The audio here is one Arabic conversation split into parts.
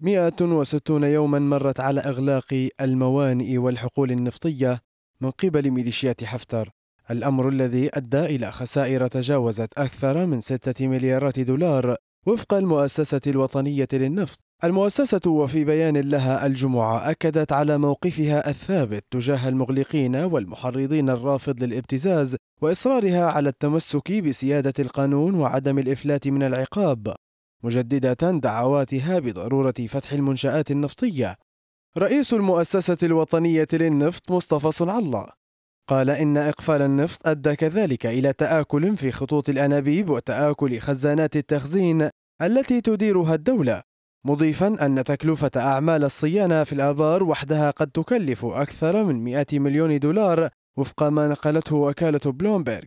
160 يوما مرت على إغلاق الموانئ والحقول النفطية من قبل ميليشيات حفتر الأمر الذي أدى إلى خسائر تجاوزت أكثر من 6 مليارات دولار وفق المؤسسة الوطنية للنفط المؤسسة وفي بيان لها الجمعة أكدت على موقفها الثابت تجاه المغلقين والمحرضين الرافض للابتزاز وإصرارها على التمسك بسيادة القانون وعدم الإفلات من العقاب مجددة دعواتها بضرورة فتح المنشآت النفطية رئيس المؤسسة الوطنية للنفط مصطفى الله قال إن إقفال النفط أدى كذلك إلى تآكل في خطوط الأنابيب وتآكل خزانات التخزين التي تديرها الدولة مضيفا أن تكلفة أعمال الصيانة في الآبار وحدها قد تكلف أكثر من 100 مليون دولار وفق ما نقلته وكالة بلومبرغ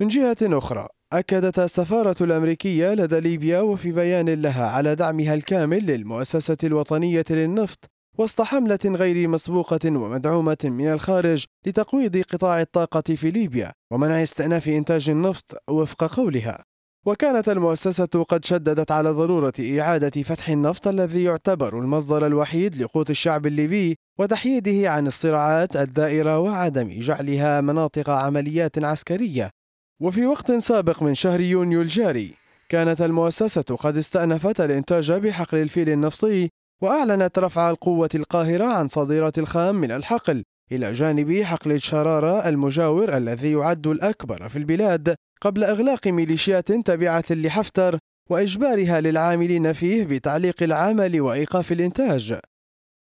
من جهة أخرى أكدت السفارة الأمريكية لدى ليبيا وفي بيان لها على دعمها الكامل للمؤسسة الوطنية للنفط وسط حملة غير مسبوقة ومدعومة من الخارج لتقويض قطاع الطاقة في ليبيا ومنع استئناف إنتاج النفط وفق قولها. وكانت المؤسسة قد شددت على ضرورة إعادة فتح النفط الذي يعتبر المصدر الوحيد لقوت الشعب الليبي وتحييده عن الصراعات الدائرة وعدم جعلها مناطق عمليات عسكرية وفي وقت سابق من شهر يونيو الجاري كانت المؤسسة قد استأنفت الإنتاج بحقل الفيل النفطي وأعلنت رفع القوة القاهرة عن صادرات الخام من الحقل إلى جانب حقل الشرارة المجاور الذي يعد الأكبر في البلاد قبل إغلاق ميليشيات تابعة لحفتر وإجبارها للعاملين فيه بتعليق العمل وإيقاف الإنتاج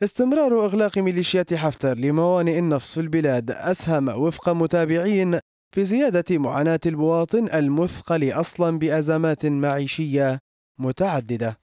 استمرار إغلاق ميليشيات حفتر لموانئ النفط في البلاد أسهم وفق متابعين في زيادة معاناة المواطن المثقل أصلا بأزمات معيشية متعددة